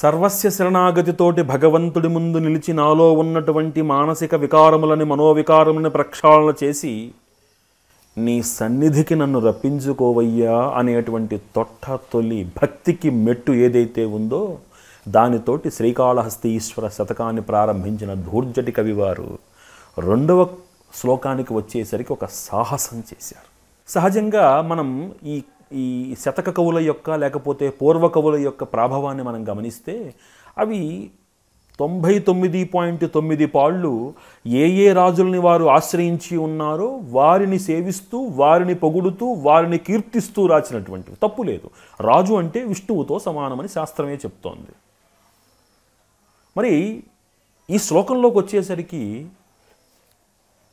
సర్వస్య శరణాగతితోటి భగవంతుడి ముందు నిలిచి నాలో ఉన్నటువంటి మానసిక వికారములని మనోవికారములని ప్రక్షాళన చేసి నీ సన్నిధికి నన్ను రప్పించుకోవయ్యా అనేటువంటి తొట్ట తొలి భక్తికి మెట్టు ఏదైతే ఉందో దానితోటి శ్రీకాళహస్తి ఈశ్వర శతకాన్ని ప్రారంభించిన ధూర్జటి కవివారు రెండవ శ్లోకానికి వచ్చేసరికి ఒక సాహసం చేశారు సహజంగా మనం ఈ ఈ శతక కవుల యొక్క లేకపోతే పూర్వ కవుల యొక్క ప్రాభవాన్ని మనం గమనిస్తే అవి తొంభై తొమ్మిది పాయింట్ తొమ్మిది పాళ్ళు ఏ ఏ రాజుల్ని వారు ఆశ్రయించి ఉన్నారో వారిని సేవిస్తూ వారిని పొగుడుతూ వారిని కీర్తిస్తూ రాసినటువంటివి తప్పు లేదు రాజు అంటే విష్ణువుతో సమానమని శాస్త్రమే చెప్తోంది మరి ఈ శ్లోకంలోకి వచ్చేసరికి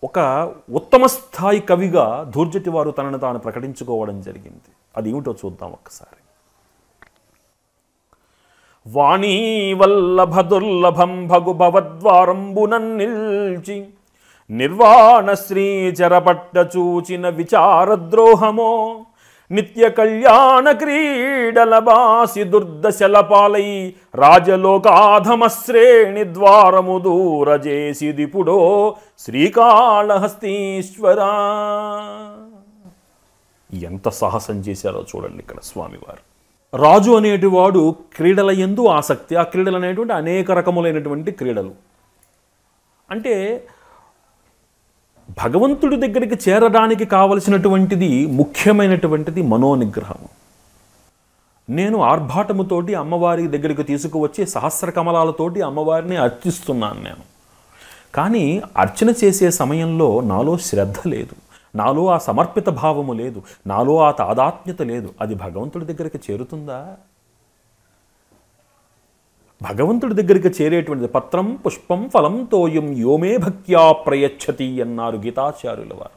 ఒక ఉత్తమ స్థాయి కవిగా దూర్జటి వారు తనను తాను ప్రకటించుకోవడం జరిగింది అది ఏమిటో చూద్దాం ఒక్కసారి వాణీ దుర్లభం భగు భవద్వారంబునన్ నిల్చి నిర్వాణ శ్రీచరపట్ట చూచిన విచారద్రోహమో నిత్య కళ్యాణ క్రీడల బాసి దుర్దశలపాలై రాజలోకాధమశ్రేణి ద్వారము దూరజేసి దిపుడో శ్రీకాళహస్తీశ్వరా ఎంత సాహసం చేశారో చూడండి ఇక్కడ స్వామివారు రాజు అనేటివాడు క్రీడల ఎందు ఆసక్తి ఆ క్రీడలు అనేటువంటి అనేక రకములైనటువంటి క్రీడలు అంటే భగవంతుడి దగ్గరికి చేరడానికి కావలసినటువంటిది ముఖ్యమైనటువంటిది మనోనిగ్రహం నేను ఆర్భాటముతోటి అమ్మవారి దగ్గరికి తీసుకువచ్చి సహస్ర కమలాలతోటి అమ్మవారిని అర్చిస్తున్నాను నేను కానీ అర్చన చేసే సమయంలో నాలో శ్రద్ధ లేదు నాలో ఆ సమర్పిత భావము లేదు నాలో ఆ తాదాత్మ్యత లేదు అది భగవంతుడి దగ్గరికి చేరుతుందా భగవంతుడి దగ్గరికి చేరేటువంటిది పత్రం పుష్పం ఫలం తోయం యోమే భక్త్యా ప్రయచ్చతి అన్నారు గీతాచార్యుల వారు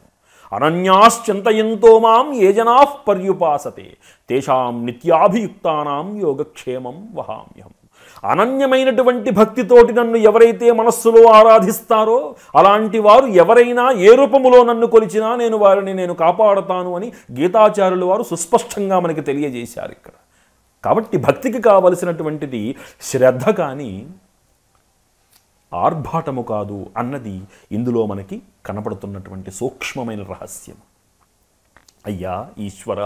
అనన్యాశ్చింతయంతో మాం ఏ జనా పర్యుపాసతే తేషాం నిత్యాభియుక్తానాం యోగక్షేమం వహామ్యహం అనన్యమైనటువంటి భక్తితోటి నన్ను ఎవరైతే మనస్సులో ఆరాధిస్తారో అలాంటి వారు ఎవరైనా ఏ రూపములో నన్ను కొలిచినా నేను వారిని నేను కాపాడతాను అని గీతాచార్యుల వారు సుస్పష్టంగా మనకి తెలియజేశారు ఇక్కడ కాబట్టి భక్తికి కావలసినటువంటిది శ్రద్ధ కానీ ఆర్భాటము కాదు అన్నది ఇందులో మనకి కనపడుతున్నటువంటి సూక్ష్మమైన రహస్యం అయ్యా ఈశ్వర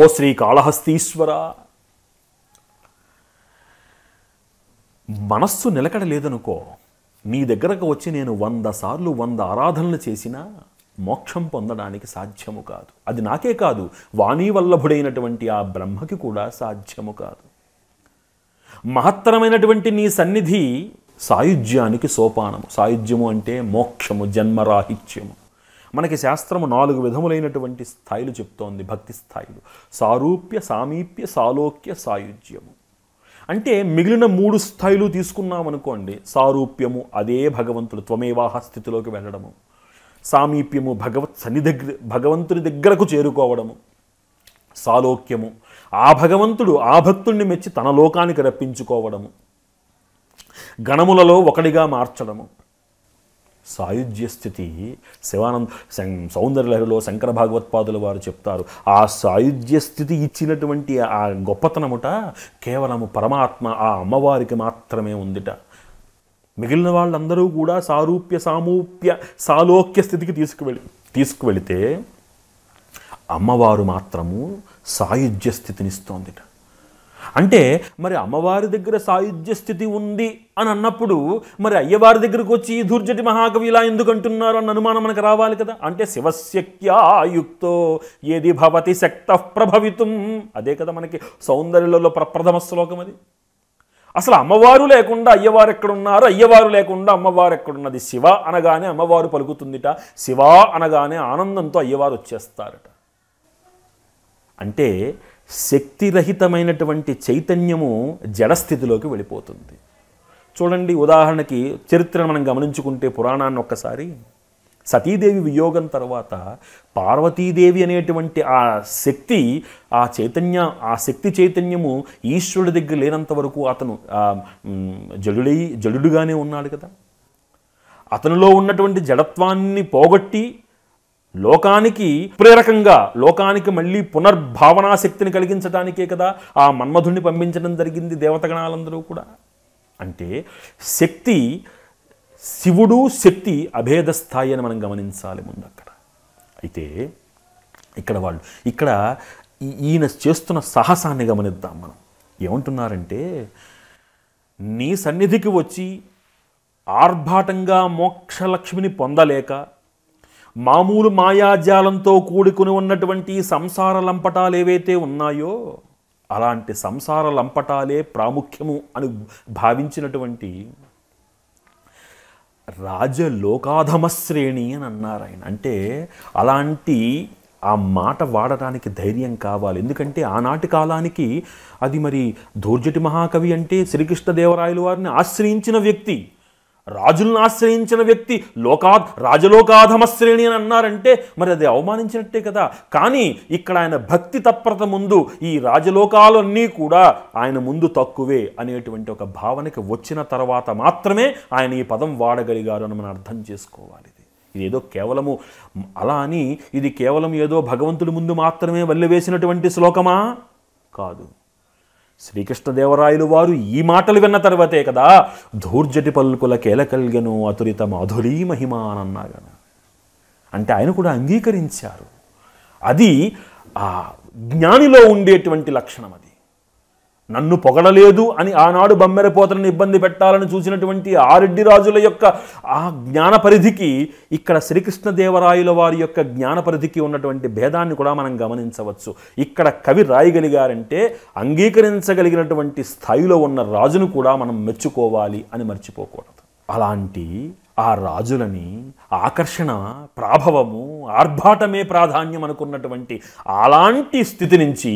ఓ శ్రీ కాళహస్తీశ్వర మనస్సు నిలకడ లేదనుకో నీ దగ్గరకు వచ్చి నేను వంద సార్లు వంద ఆరాధనలు చేసినా మోక్షం పొందడానికి సాధ్యము కాదు అది నాకే కాదు వాణీవల్లభుడైనటువంటి ఆ బ్రహ్మకి కూడా సాధ్యము కాదు మహత్తరమైనటువంటి నీ సన్నిధి సాయుధ్యానికి సోపానము సాయుధ్యము అంటే మోక్షము జన్మరాహిత్యము మనకి శాస్త్రము నాలుగు విధములైనటువంటి స్థాయిలు చెప్తోంది భక్తి స్థాయిలు సారూప్య సామీప్య సాలోక్య సాయుధ్యము అంటే మిగిలిన మూడు స్థాయిలు తీసుకున్నామనుకోండి సారూప్యము అదే భగవంతుడు త్వమేవాహ స్థితిలోకి వెళ్ళడము సామీప్యము భగవత్ సన్ని దగ్గర భగవంతుని దగ్గరకు చేరుకోవడము సాలోక్యము ఆ భగవంతుడు ఆ భక్తుణ్ణి మెచ్చి తన లోకానికి రప్పించుకోవడము గణములలో ఒకడిగా మార్చడము సాయుధ్య స్థితి శివానంద సౌందర్యలహరిలో శంకర భాగవత్పాదులు వారు చెప్తారు ఆ సాయుధ్య స్థితి ఇచ్చినటువంటి ఆ గొప్పతనముట కేవలము పరమాత్మ ఆ అమ్మవారికి మాత్రమే ఉందిట మిగిలిన వాళ్ళందరూ కూడా సారూప్య సామూప్య సాలోక్య స్థితికి తీసుకువెళ్ళి తీసుకువెళితే అమ్మవారు మాత్రము సాయుధ్య స్థితినిస్తోందిట అంటే మరి అమ్మవారి దగ్గర సాయుధ్య స్థితి ఉంది అని అన్నప్పుడు మరి అయ్యవారి దగ్గరకు వచ్చి దుర్జటి మహాకవి ఇలా ఎందుకు అంటున్నారు అన్న అనుమానం మనకు రావాలి కదా అంటే శివశక్త్యాయుక్తో ఏది భవతి శక్త ప్రభవితం అదే కదా మనకి సౌందర్యలలో ప్రప్రథమ శ్లోకం అది అసలు అమ్మవారు లేకుండా అయ్యవారు ఎక్కడున్నారు అయ్యవారు లేకుండా అమ్మవారు ఎక్కడున్నది శివ అనగానే అమ్మవారు పలుకుతుందిట శివ అనగానే ఆనందంతో అయ్యవారు వచ్చేస్తారట అంటే శక్తిరహితమైనటువంటి చైతన్యము జడస్థితిలోకి వెళ్ళిపోతుంది చూడండి ఉదాహరణకి చరిత్ర మనం గమనించుకుంటే పురాణాన్ని ఒక్కసారి సతీదేవి వియోగం తర్వాత పార్వతీదేవి అనేటువంటి ఆ శక్తి ఆ చైతన్య ఆ శక్తి చైతన్యము ఈశ్వరుడి దగ్గర లేనంత వరకు అతను జడుడై జడుడుగానే ఉన్నాడు కదా అతనిలో ఉన్నటువంటి జడత్వాన్ని పోగొట్టి లోకానికి ప్రేరకంగా లోకానికి మళ్ళీ పునర్భావనా శక్తిని కలిగించడానికే కదా ఆ మన్మధుడిని పంపించడం జరిగింది దేవతగణాలందరూ కూడా అంటే శక్తి శివుడు శక్తి అభేద స్థాయి అని మనం గమనించాలి ముందు అక్కడ అయితే ఇక్కడ వాళ్ళు ఇక్కడ ఈయన చేస్తున్న సాహసాన్ని గమనిద్దాం మనం ఏమంటున్నారంటే నీ సన్నిధికి వచ్చి ఆర్భాటంగా మోక్షలక్ష్మిని పొందలేక మామూలు మాయాజాలంతో కూడుకుని ఉన్నటువంటి సంసార లంపటాలు ఏవైతే ఉన్నాయో అలాంటి సంసార లంపటాలే ప్రాముఖ్యము అని భావించినటువంటి రాజలోకాధమశ్రేణి అని అన్నారు ఆయన అంటే అలాంటి ఆ మాట వాడటానికి ధైర్యం కావాలి ఎందుకంటే ఆనాటి కాలానికి అది మరి దూర్జటి మహాకవి అంటే శ్రీకృష్ణదేవరాయలు వారిని ఆశ్రయించిన వ్యక్తి రాజులను ఆశ్రయించిన వ్యక్తి లోకా రాజలోకాధమశ్రేణి అని అన్నారంటే మరి అది అవమానించినట్టే కదా కానీ ఇక్కడ ఆయన భక్తి తత్పరత ముందు ఈ రాజలోకాలన్నీ కూడా ఆయన ముందు తక్కువే అనేటువంటి ఒక భావనకి వచ్చిన తర్వాత మాత్రమే ఆయన ఈ పదం వాడగలిగారు అని మనం అర్థం చేసుకోవాలి ఇదేదో కేవలము అలా అని ఇది కేవలం ఏదో భగవంతుడి ముందు మాత్రమే వల్లివేసినటువంటి శ్లోకమా కాదు శ్రీకృష్ణదేవరాయలు వారు ఈ మాటలు విన్న తర్వాతే కదా ధూర్జటి కేల కలిగను అతురిత మాధురీ మహిమ అని అన్నాగా అంటే ఆయన కూడా అంగీకరించారు అది ఆ జ్ఞానిలో ఉండేటువంటి లక్షణం అది నన్ను పొగడలేదు అని ఆనాడు బమ్మెరపోతలను ఇబ్బంది పెట్టాలని చూసినటువంటి ఆరెడ్డి రాజుల యొక్క ఆ జ్ఞాన పరిధికి ఇక్కడ శ్రీకృష్ణదేవరాయుల వారి యొక్క జ్ఞాన పరిధికి ఉన్నటువంటి భేదాన్ని కూడా మనం గమనించవచ్చు ఇక్కడ కవి రాయగలిగారంటే అంగీకరించగలిగినటువంటి స్థాయిలో ఉన్న రాజును కూడా మనం మెచ్చుకోవాలి అని మర్చిపోకూడదు అలాంటి ఆ రాజులని ఆకర్షణ ప్రాభవము ఆర్భాటమే ప్రాధాన్యం అనుకున్నటువంటి అలాంటి స్థితి నుంచి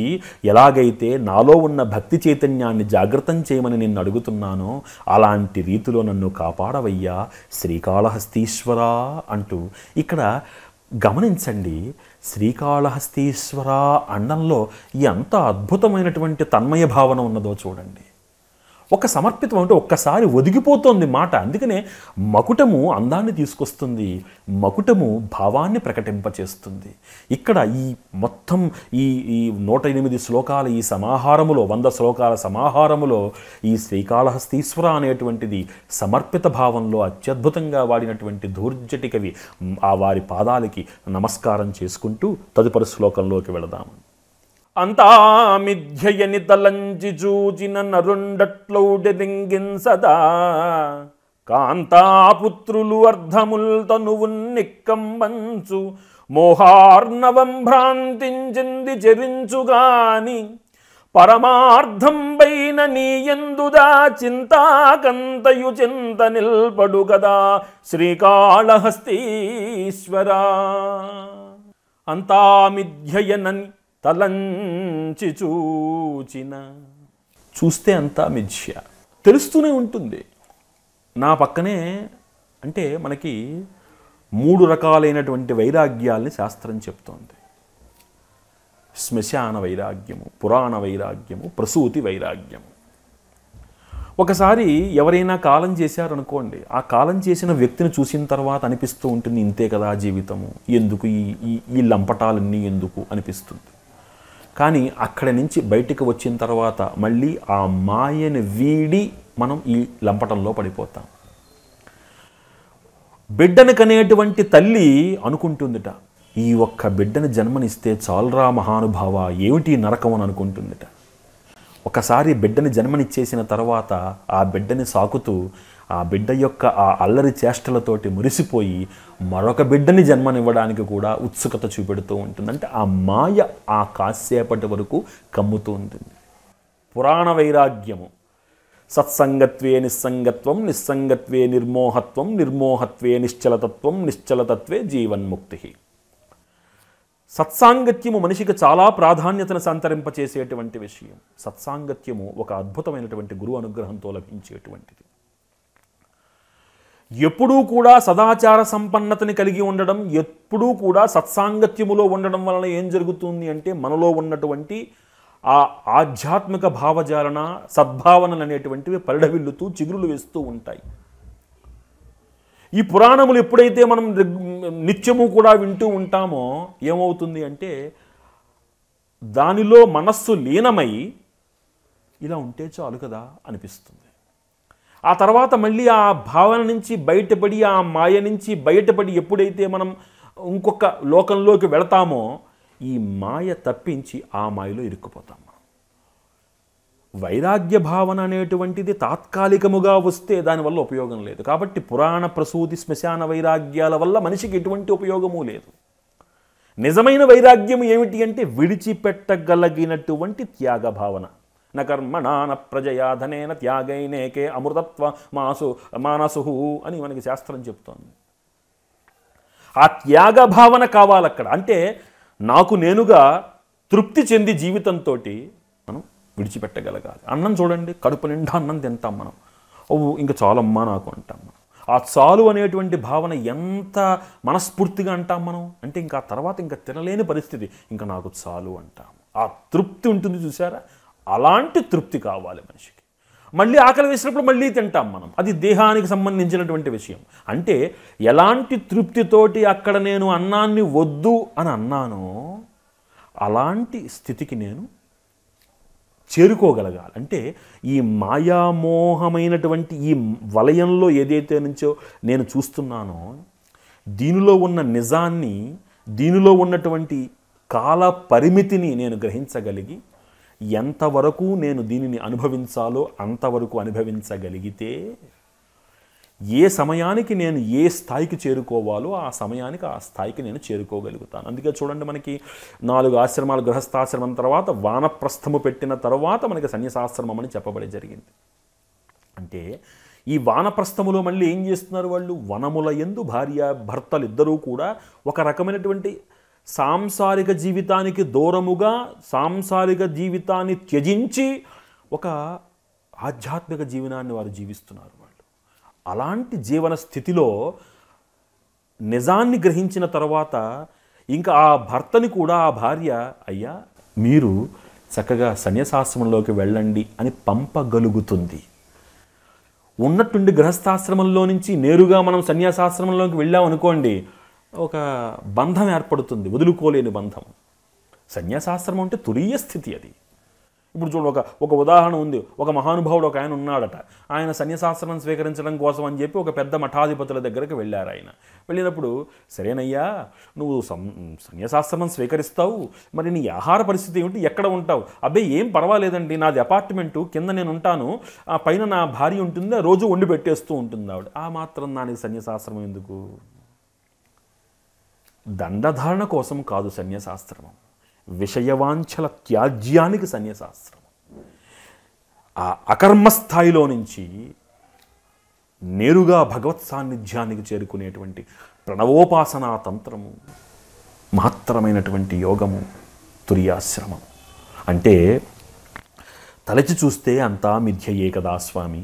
ఎలాగైతే నాలో ఉన్న భక్తి చైతన్యాన్ని జాగ్రత్తం చేయమని నిన్ను అడుగుతున్నానో అలాంటి రీతిలో నన్ను కాపాడవయ్యా శ్రీకాళహస్తీశ్వర అంటూ ఇక్కడ గమనించండి శ్రీకాళహస్తీశ్వర అండంలో ఎంత అద్భుతమైనటువంటి తన్మయ భావన ఉన్నదో చూడండి ఒక సమర్పితం అంటే ఒక్కసారి ఒదిగిపోతోంది మాట అందుకనే మకుటము అందాన్ని తీసుకొస్తుంది మకుటము భావాన్ని ప్రకటింపచేస్తుంది ఇక్కడ ఈ మొత్తం ఈ ఈ నూట ఎనిమిది శ్లోకాల ఈ సమాహారములో వంద శ్లోకాల సమాహారములో ఈ శ్రీకాళహస్తీశ్వర అనేటువంటిది సమర్పిత భావంలో అత్యద్భుతంగా వాడినటువంటి ధూర్జటి కవి ఆ వారి పాదాలకి నమస్కారం చేసుకుంటూ తదుపరి శ్లోకంలోకి వెళదాము అంతా మిథ్యయని తలంచి చూచిన నరుండట్లౌడెదింగిన్ కాంతాపుత్రులు అర్ధముల్ తనువున్ నిక్కంబంచు మోహార్ణవం భ్రాంతించింది చెరించుగాని పరమార్థంపైన నీయందుదా చింతాకంతయు చింత నిల్పడు గదా శ్రీకాళహస్తీశ్వరా అంతా మిథ్యయనని తలంచి చూచిన చూస్తే అంతా మిథ్య తెలుస్తూనే ఉంటుంది నా పక్కనే అంటే మనకి మూడు రకాలైనటువంటి వైరాగ్యాల్ని శాస్త్రం చెప్తోంది శ్మశాన వైరాగ్యము పురాణ వైరాగ్యము ప్రసూతి వైరాగ్యము ఒకసారి ఎవరైనా కాలం చేశారనుకోండి ఆ కాలం చేసిన వ్యక్తిని చూసిన తర్వాత అనిపిస్తూ ఉంటుంది ఇంతే కదా జీవితము ఎందుకు ఈ ఈ లంపటాలన్నీ ఎందుకు అనిపిస్తుంది కానీ అక్కడి నుంచి బయటికి వచ్చిన తర్వాత మళ్ళీ ఆ మాయని వీడి మనం ఈ లంపటంలో పడిపోతాం బిడ్డను కనేటువంటి తల్లి అనుకుంటుందిట ఈ ఒక్క బిడ్డను జన్మనిస్తే చాలరా మహానుభావ ఏమిటి నరకం అని అనుకుంటుందిట ఒకసారి బిడ్డని జన్మనిచ్చేసిన తర్వాత ఆ బిడ్డని సాకుతూ ఆ బిడ్డ యొక్క ఆ అల్లరి చేష్టలతోటి మురిసిపోయి మరొక బిడ్డని జన్మనివ్వడానికి కూడా ఉత్సుకత చూపెడుతూ ఉంటుంది అంటే ఆ మాయ ఆ కాసేపటి వరకు కమ్ముతూ ఉంటుంది పురాణ వైరాగ్యము సత్సంగత్వే నిస్సంగత్వం నిస్సంగత్వే నిర్మోహత్వం నిర్మోహత్వే నిశ్చలతత్వం నిశ్చలతత్వే జీవన్ముక్తి సత్సాంగత్యము మనిషికి చాలా ప్రాధాన్యతను సంతరింపచేసేటువంటి విషయం సత్సాంగత్యము ఒక అద్భుతమైనటువంటి గురు అనుగ్రహంతో లభించేటువంటిది ఎప్పుడూ కూడా సదాచార సంపన్నతని కలిగి ఉండడం ఎప్పుడూ కూడా సత్సాంగత్యములో ఉండడం వలన ఏం జరుగుతుంది అంటే మనలో ఉన్నటువంటి ఆ ఆధ్యాత్మిక భావజాలన సద్భావనలు అనేటువంటివి పరిడవిల్లుతూ చిగురులు వేస్తూ ఉంటాయి ఈ పురాణములు ఎప్పుడైతే మనం నిత్యము కూడా వింటూ ఉంటామో ఏమవుతుంది అంటే దానిలో మనస్సు లీనమై ఇలా ఉంటే చాలు కదా అనిపిస్తుంది ఆ తర్వాత మళ్ళీ ఆ భావన నుంచి బయటపడి ఆ మాయ నుంచి బయటపడి ఎప్పుడైతే మనం ఇంకొక లోకంలోకి వెళతామో ఈ మాయ తప్పించి ఆ మాయలో ఇరుక్కుపోతాం మనం వైరాగ్య భావన అనేటువంటిది తాత్కాలికముగా వస్తే దానివల్ల ఉపయోగం లేదు కాబట్టి పురాణ ప్రసూతి శ్మశాన వైరాగ్యాల వల్ల మనిషికి ఎటువంటి ఉపయోగము లేదు నిజమైన వైరాగ్యం ఏమిటి అంటే విడిచిపెట్టగలిగినటువంటి త్యాగ భావన నకర్మణాన ప్రజయాధనేన త్యాగైనేకే అమృతత్వ మాసు మానసు అని మనకి శాస్త్రం చెప్తోంది ఆ త్యాగ భావన కావాలక్కడ అంటే నాకు నేనుగా తృప్తి చెంది జీవితంతో మనం విడిచిపెట్టగలగాలి అన్నం చూడండి కడుపు నిండా అన్నం తింటాం మనం ఓ ఇంకా చాలమ్మా నాకు అంటాం మనం ఆ చాలు అనేటువంటి భావన ఎంత మనస్ఫూర్తిగా అంటాం మనం అంటే ఇంకా తర్వాత ఇంకా తినలేని పరిస్థితి ఇంకా నాకు చాలు అంటాం ఆ తృప్తి ఉంటుంది చూసారా అలాంటి తృప్తి కావాలి మనిషికి మళ్ళీ ఆకలి వేసినప్పుడు మళ్ళీ తింటాం మనం అది దేహానికి సంబంధించినటువంటి విషయం అంటే ఎలాంటి తృప్తితోటి అక్కడ నేను అన్నాన్ని వద్దు అని అన్నానో అలాంటి స్థితికి నేను చేరుకోగలగాలి అంటే ఈ మాయామోహమైనటువంటి ఈ వలయంలో ఏదైతే నుంచో నేను చూస్తున్నానో దీనిలో ఉన్న నిజాన్ని దీనిలో ఉన్నటువంటి కాల పరిమితిని నేను గ్రహించగలిగి ఎంతవరకు నేను దీనిని అనుభవించాలో అంతవరకు అనుభవించగలిగితే ఏ సమయానికి నేను ఏ స్థాయికి చేరుకోవాలో ఆ సమయానికి ఆ స్థాయికి నేను చేరుకోగలుగుతాను అందుకే చూడండి మనకి నాలుగు ఆశ్రమాలు గృహస్థాశ్రమం తర్వాత వానప్రస్థము పెట్టిన తర్వాత మనకి సన్యాసాశ్రమం అని చెప్పబడి జరిగింది అంటే ఈ వానప్రస్థములో మళ్ళీ ఏం చేస్తున్నారు వాళ్ళు వనముల ఎందు భార్య భర్తలు ఇద్దరూ కూడా ఒక రకమైనటువంటి సాంసారిక జీవితానికి దూరముగా సాంసారిక జీవితాన్ని త్యజించి ఒక ఆధ్యాత్మిక జీవనాన్ని వారు జీవిస్తున్నారు వాళ్ళు అలాంటి జీవన స్థితిలో నిజాన్ని గ్రహించిన తర్వాత ఇంకా ఆ భర్తని కూడా ఆ భార్య అయ్యా మీరు చక్కగా సన్యాసాశ్రమంలోకి వెళ్ళండి అని పంపగలుగుతుంది ఉన్నట్టుండి గృహస్థాశ్రమంలో నుంచి నేరుగా మనం సన్యాసాశ్రమంలోకి వెళ్ళామనుకోండి ఒక బంధం ఏర్పడుతుంది వదులుకోలేని బంధం సన్యాసాశ్రమం అంటే తురీయ స్థితి అది ఇప్పుడు చూడు ఒక ఒక ఉదాహరణ ఉంది ఒక మహానుభావుడు ఒక ఆయన ఉన్నాడట ఆయన సన్యాసాశ్రమం స్వీకరించడం కోసం అని చెప్పి ఒక పెద్ద మఠాధిపతుల దగ్గరకు వెళ్ళారు ఆయన వెళ్ళినప్పుడు సరేనయ్యా నువ్వు సం స్వీకరిస్తావు మరి నీ ఆహార పరిస్థితి ఏమిటి ఎక్కడ ఉంటావు అబ్బే ఏం పర్వాలేదండి నాది అపార్ట్మెంటు కింద నేను ఉంటాను ఆ పైన నా భార్య ఉంటుంది రోజు వండి పెట్టేస్తూ ఉంటుంది ఆవిడ ఆ మాత్రం దానికి సన్యాసాశ్రమం ఎందుకు దండధారణ కోసం కాదు సన్యాసాశ్రమం విషయవాంఛల త్యాజ్యానికి సన్యాసాశ్రమం ఆ అకర్మస్థాయిలో నుంచి నేరుగా భగవత్ సాన్నిధ్యానికి చేరుకునేటువంటి ప్రణవోపాసనా తంత్రము మహత్తరమైనటువంటి యోగము తుర్యాశ్రమం అంటే తలచి చూస్తే అంతా మిథ్యయే కదా స్వామి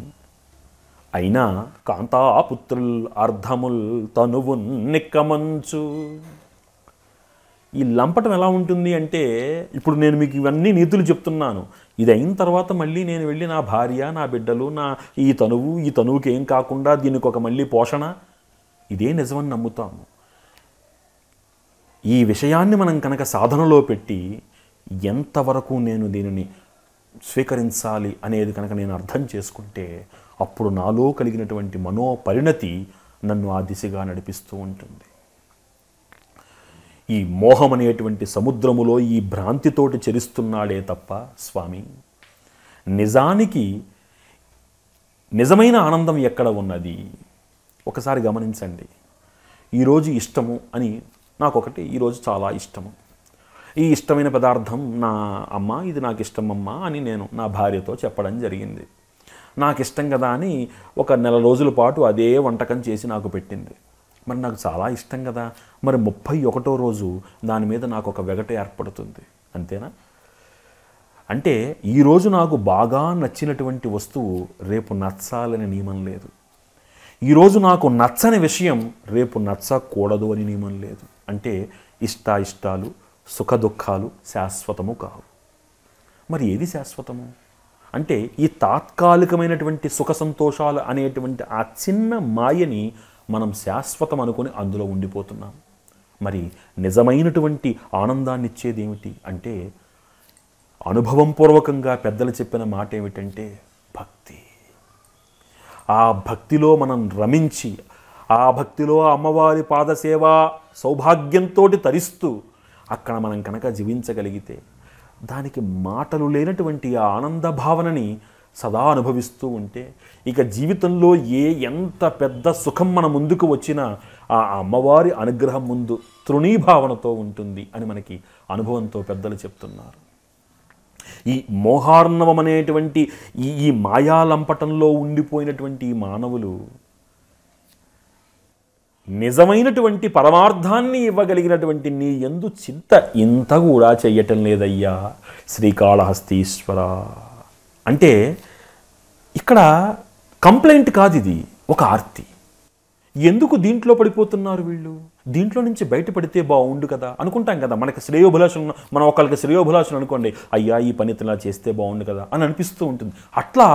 అయినా కాంతాపుత్రుల్ అర్ధముల్ తనువు నిక్కమంచు ఈ లంపటం ఎలా ఉంటుంది అంటే ఇప్పుడు నేను మీకు ఇవన్నీ నీతులు చెప్తున్నాను ఇది అయిన తర్వాత మళ్ళీ నేను వెళ్ళి నా భార్య నా బిడ్డలు నా ఈ తనువు ఈ తనువుకి ఏం కాకుండా దీనికి ఒక మళ్ళీ పోషణ ఇదే నిజమని నమ్ముతాము ఈ విషయాన్ని మనం కనుక సాధనలో పెట్టి ఎంతవరకు నేను దీనిని స్వీకరించాలి అనేది కనుక నేను అర్థం చేసుకుంటే అప్పుడు నాలో కలిగినటువంటి మనోపరిణతి నన్ను ఆ దిశగా నడిపిస్తూ ఉంటుంది ఈ మోహం అనేటువంటి సముద్రములో ఈ భ్రాంతితోటి చెరిస్తున్నాడే తప్ప స్వామి నిజానికి నిజమైన ఆనందం ఎక్కడ ఉన్నది ఒకసారి గమనించండి ఈరోజు ఇష్టము అని నాకొకటి ఈరోజు చాలా ఇష్టము ఈ ఇష్టమైన పదార్థం నా అమ్మ ఇది నాకు ఇష్టం అమ్మ అని నేను నా భార్యతో చెప్పడం జరిగింది నాకు ఇష్టం కదా అని ఒక నెల రోజుల పాటు అదే వంటకం చేసి నాకు పెట్టింది మరి నాకు చాలా ఇష్టం కదా మరి ముప్పై ఒకటో రోజు దాని మీద నాకు ఒక వెగట ఏర్పడుతుంది అంతేనా అంటే ఈరోజు నాకు బాగా నచ్చినటువంటి వస్తువు రేపు నచ్చాలని నియమం లేదు ఈరోజు నాకు నచ్చని విషయం రేపు నచ్చకూడదు అని నియమం లేదు అంటే ఇష్టాయిష్టాలు సుఖదుఖాలు శాశ్వతము కావు మరి ఏది శాశ్వతము అంటే ఈ తాత్కాలికమైనటువంటి సుఖ సంతోషాలు అనేటువంటి ఆ చిన్న మాయని మనం శాశ్వతం అనుకుని అందులో ఉండిపోతున్నాం మరి నిజమైనటువంటి ఆనందాన్ని ఇచ్చేది ఏమిటి అంటే అనుభవం పూర్వకంగా పెద్దలు చెప్పిన మాట ఏమిటంటే భక్తి ఆ భక్తిలో మనం రమించి ఆ భక్తిలో అమ్మవారి పాదసేవ సౌభాగ్యంతో తరిస్తూ అక్కడ మనం కనుక జీవించగలిగితే దానికి మాటలు లేనటువంటి ఆ ఆనంద భావనని సదా అనుభవిస్తూ ఉంటే ఇక జీవితంలో ఏ ఎంత పెద్ద సుఖం మన ముందుకు వచ్చినా ఆ అమ్మవారి అనుగ్రహం ముందు తృణీభావనతో ఉంటుంది అని మనకి అనుభవంతో పెద్దలు చెప్తున్నారు ఈ మోహార్ణవం అనేటువంటి ఈ ఈ మాయాలంపటంలో ఉండిపోయినటువంటి మానవులు నిజమైనటువంటి పరమార్థాన్ని ఇవ్వగలిగినటువంటి నీ ఎందు చింత ఇంత కూడా చెయ్యటం లేదయ్యా శ్రీకాళహస్తీశ్వర అంటే ఇక్కడ కంప్లైంట్ కాదు ఇది ఒక ఆర్తి ఎందుకు దీంట్లో పడిపోతున్నారు వీళ్ళు దీంట్లో నుంచి బయటపడితే బాగుండు కదా అనుకుంటాం కదా మనకి శ్రేయోభిలాషులు మనం ఒకళ్ళకి శ్రేయోభిలాషులు అనుకోండి అయ్యా ఈ పని ఇలా చేస్తే బాగుండు కదా అని అనిపిస్తూ ఉంటుంది అట్లా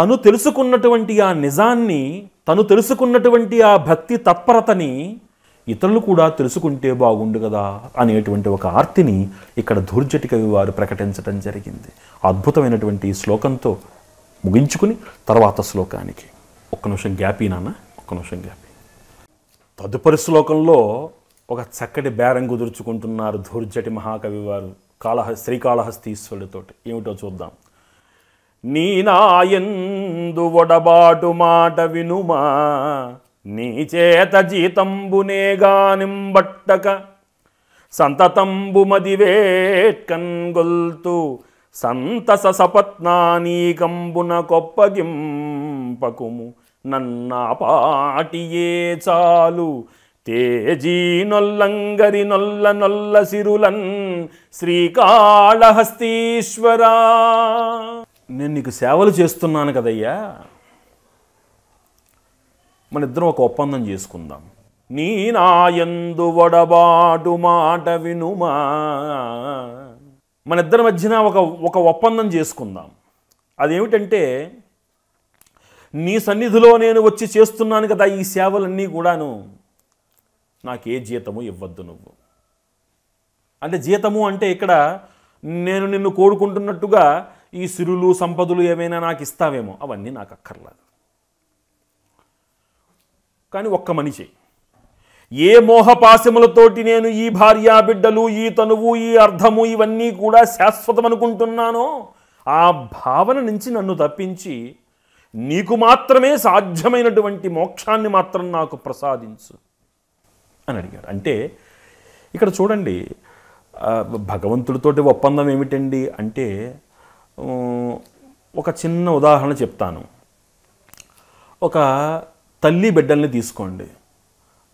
తను తెలుసుకున్నటువంటి ఆ నిజాన్ని తను తెలుసుకున్నటువంటి ఆ భక్తి తత్పరతని ఇతరులు కూడా తెలుసుకుంటే బాగుండు కదా అనేటువంటి ఒక ఆర్తిని ఇక్కడ ధూర్జటి కవి వారు ప్రకటించడం జరిగింది అద్భుతమైనటువంటి శ్లోకంతో ముగించుకుని తర్వాత శ్లోకానికి ఒక్క నిమిషం గ్యాపీ నాన్న ఒక్క నిమిషం గ్యాపీ తదుపరి శ్లోకంలో ఒక చక్కటి బేరం కుదుర్చుకుంటున్నారు ధూర్జటి మహాకవి వారు కాళహ శ్రీకాళహస్తీశ్వరుడితోటి ఏమిటో చూద్దాం నీ నాయందు వడబాటు మాట వినుమా నీ చేత జీతంబునే గానింబట్టక సంతతంబు మదివేట్కన్గొల్తు సంతస సపత్నానీకంబున కొప్పగింపకుము పాటియే చాలు తేజీ నొల్లంగరి నొల్ల నొల్ల సిరులన్ శ్రీకాళహస్తీశ్వరా నేను నీకు సేవలు చేస్తున్నాను కదయ్యా మన ఇద్దరం ఒక ఒప్పందం చేసుకుందాం నీ నాయందు వడబాటు మాట వినుమా మన ఇద్దరి మధ్యన ఒక ఒక ఒప్పందం చేసుకుందాం అదేమిటంటే నీ సన్నిధిలో నేను వచ్చి చేస్తున్నాను కదా ఈ సేవలన్నీ కూడాను నాకే జీతము ఇవ్వద్దు నువ్వు అంటే జీతము అంటే ఇక్కడ నేను నిన్ను కోరుకుంటున్నట్టుగా ఈ సిరులు సంపదలు ఏమైనా నాకు ఇస్తావేమో అవన్నీ నాకు అక్కర్లేదు కానీ ఒక్క మనిషి ఏ మోహపాశములతోటి నేను ఈ భార్యా బిడ్డలు ఈ తనువు ఈ అర్థము ఇవన్నీ కూడా శాశ్వతం అనుకుంటున్నానో ఆ భావన నుంచి నన్ను తప్పించి నీకు మాత్రమే సాధ్యమైనటువంటి మోక్షాన్ని మాత్రం నాకు ప్రసాదించు అని అడిగాడు అంటే ఇక్కడ చూడండి భగవంతుడితోటి ఒప్పందం ఏమిటండి అంటే ఒక చిన్న ఉదాహరణ చెప్తాను ఒక తల్లి బిడ్డల్ని తీసుకోండి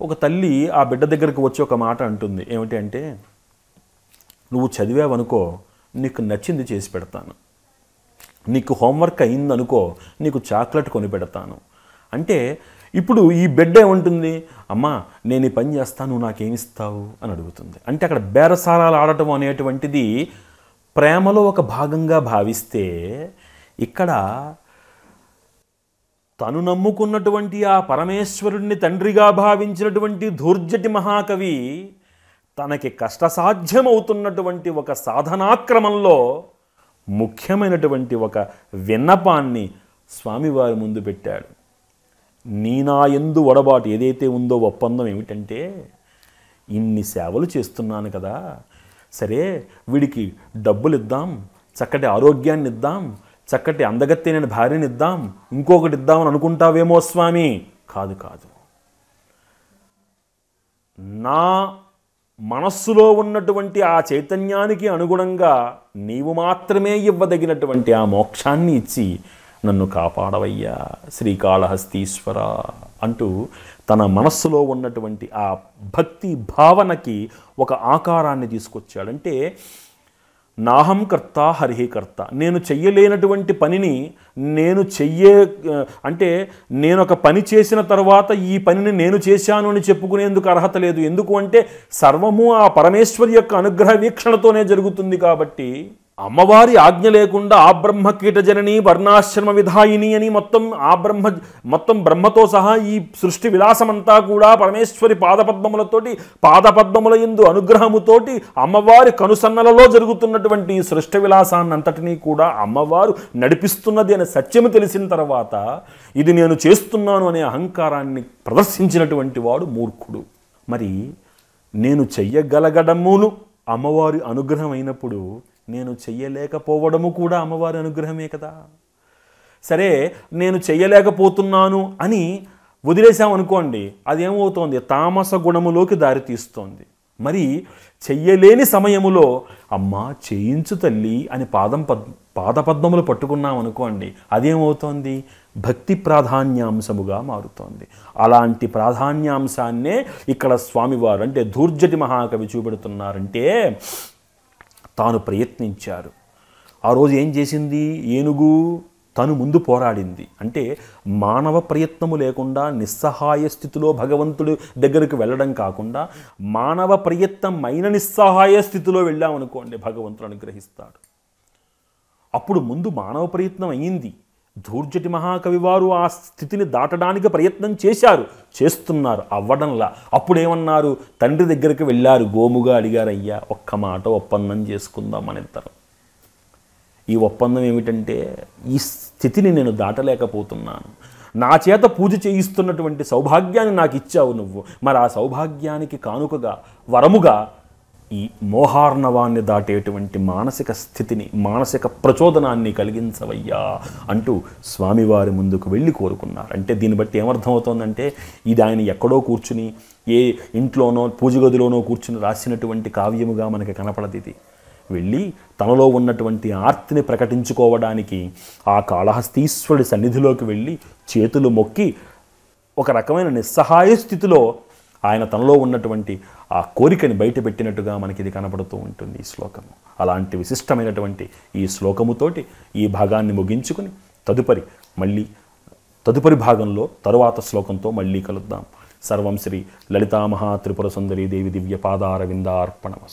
ఒక తల్లి ఆ బిడ్డ దగ్గరికి వచ్చి ఒక మాట అంటుంది ఏమిటి అంటే నువ్వు చదివావనుకో నీకు నచ్చింది చేసి పెడతాను నీకు హోంవర్క్ అయిందనుకో నీకు చాక్లెట్ కొని పెడతాను అంటే ఇప్పుడు ఈ బిడ్డ ఏముంటుంది అమ్మా నేను ఈ పని చేస్తాను నాకేమిస్తావు అని అడుగుతుంది అంటే అక్కడ బేరసారాలు ఆడటం అనేటువంటిది ప్రేమలో ఒక భాగంగా భావిస్తే ఇక్కడ తను నమ్ముకున్నటువంటి ఆ పరమేశ్వరుణ్ణి తండ్రిగా భావించినటువంటి ధూర్జటి మహాకవి తనకి కష్టసాధ్యమవుతున్నటువంటి ఒక సాధనాక్రమంలో ముఖ్యమైనటువంటి ఒక విన్నపాన్ని స్వామివారి ముందు పెట్టాడు నీనా ఎందు ఒడబాటు ఏదైతే ఉందో ఒప్పందం ఏమిటంటే ఇన్ని సేవలు చేస్తున్నాను కదా సరే వీడికి డబ్బులు ఇద్దాం చక్కటి ఆరోగ్యాన్ని ఇద్దాం చక్కటి నేను భార్యని ఇద్దాం ఇంకొకటి ఇద్దామని అనుకుంటావేమో స్వామి కాదు కాదు నా మనస్సులో ఉన్నటువంటి ఆ చైతన్యానికి అనుగుణంగా నీవు మాత్రమే ఇవ్వదగినటువంటి ఆ మోక్షాన్ని ఇచ్చి నన్ను కాపాడవయ్యా శ్రీకాళహస్తీశ్వర అంటూ తన మనస్సులో ఉన్నటువంటి ఆ భక్తి భావనకి ఒక ఆకారాన్ని తీసుకొచ్చాడంటే నాహం కర్త హరిహి కర్త నేను చెయ్యలేనటువంటి పనిని నేను చెయ్యే అంటే నేను ఒక పని చేసిన తర్వాత ఈ పనిని నేను చేశాను అని చెప్పుకునేందుకు అర్హత లేదు ఎందుకు అంటే సర్వము ఆ పరమేశ్వరి యొక్క అనుగ్రహ వీక్షణతోనే జరుగుతుంది కాబట్టి అమ్మవారి ఆజ్ఞ లేకుండా ఆ బ్రహ్మ కీటజనని వర్ణాశ్రమ విధాయిని అని మొత్తం ఆ బ్రహ్మ మొత్తం బ్రహ్మతో సహా ఈ సృష్టి విలాసమంతా కూడా పరమేశ్వరి పాదపద్మములతోటి పాదపద్మముల ఎందు అనుగ్రహముతోటి అమ్మవారి కనుసన్నలలో జరుగుతున్నటువంటి ఈ సృష్టి విలాసాన్నంతటినీ కూడా అమ్మవారు నడిపిస్తున్నది అనే సత్యము తెలిసిన తర్వాత ఇది నేను చేస్తున్నాను అనే అహంకారాన్ని ప్రదర్శించినటువంటి వాడు మూర్ఖుడు మరి నేను చెయ్యగలగడమును అమ్మవారి అనుగ్రహం అయినప్పుడు నేను చెయ్యలేకపోవడము కూడా అమ్మవారి అనుగ్రహమే కదా సరే నేను చెయ్యలేకపోతున్నాను అని వదిలేసామనుకోండి అదేమవుతోంది తామస గుణములోకి దారితీస్తోంది మరి చెయ్యలేని సమయములో అమ్మ చేయించు తల్లి అని పాదం పద్ పాదపద్మములు పట్టుకున్నాం అనుకోండి అదేమవుతోంది భక్తి ప్రాధాన్యాంశముగా మారుతోంది అలాంటి ప్రాధాన్యాంశాన్నే ఇక్కడ స్వామివారు అంటే ధూర్జటి మహాకవి చూపెడుతున్నారంటే తాను ప్రయత్నించారు ఆ రోజు ఏం చేసింది ఏనుగు తను ముందు పోరాడింది అంటే మానవ ప్రయత్నము లేకుండా నిస్సహాయ స్థితిలో భగవంతుడి దగ్గరకు వెళ్ళడం కాకుండా మానవ ప్రయత్నమైన నిస్సహాయ స్థితిలో వెళ్ళామనుకోండి భగవంతుడు అనుగ్రహిస్తాడు అప్పుడు ముందు మానవ ప్రయత్నం అయ్యింది ధూర్జటి మహాకవి వారు ఆ స్థితిని దాటడానికి ప్రయత్నం చేశారు చేస్తున్నారు అవ్వడంలా అప్పుడేమన్నారు తండ్రి దగ్గరికి వెళ్ళారు గోముగా అడిగారు అయ్యా ఒక్క మాట ఒప్పందం చేసుకుందాం మనిద్దరం ఈ ఒప్పందం ఏమిటంటే ఈ స్థితిని నేను దాటలేకపోతున్నాను నా చేత పూజ చేయిస్తున్నటువంటి సౌభాగ్యాన్ని నాకు ఇచ్చావు నువ్వు మరి ఆ సౌభాగ్యానికి కానుకగా వరముగా ఈ మోహార్ణవాన్ని దాటేటువంటి మానసిక స్థితిని మానసిక ప్రచోదనాన్ని కలిగించవయ్యా అంటూ స్వామివారి ముందుకు వెళ్ళి కోరుకున్నారు అంటే దీన్ని బట్టి ఏమర్థమవుతోందంటే ఇది ఆయన ఎక్కడో కూర్చుని ఏ ఇంట్లోనో పూజ గదిలోనో కూర్చుని రాసినటువంటి కావ్యముగా మనకి కనపడది ఇది వెళ్ళి తనలో ఉన్నటువంటి ఆర్తిని ప్రకటించుకోవడానికి ఆ కాళహస్తీశ్వరుడి సన్నిధిలోకి వెళ్ళి చేతులు మొక్కి ఒక రకమైన నిస్సహాయ స్థితిలో ఆయన తనలో ఉన్నటువంటి ఆ కోరికని బయటపెట్టినట్టుగా మనకి ఇది కనపడుతూ ఉంటుంది ఈ శ్లోకము అలాంటి విశిష్టమైనటువంటి ఈ శ్లోకముతోటి ఈ భాగాన్ని ముగించుకుని తదుపరి మళ్ళీ తదుపరి భాగంలో తరువాత శ్లోకంతో మళ్ళీ కలుద్దాం సర్వం శ్రీ లలితామహా త్రిపుర సుందరీ దేవి దివ్య పాదారవిందార్పణమస్తు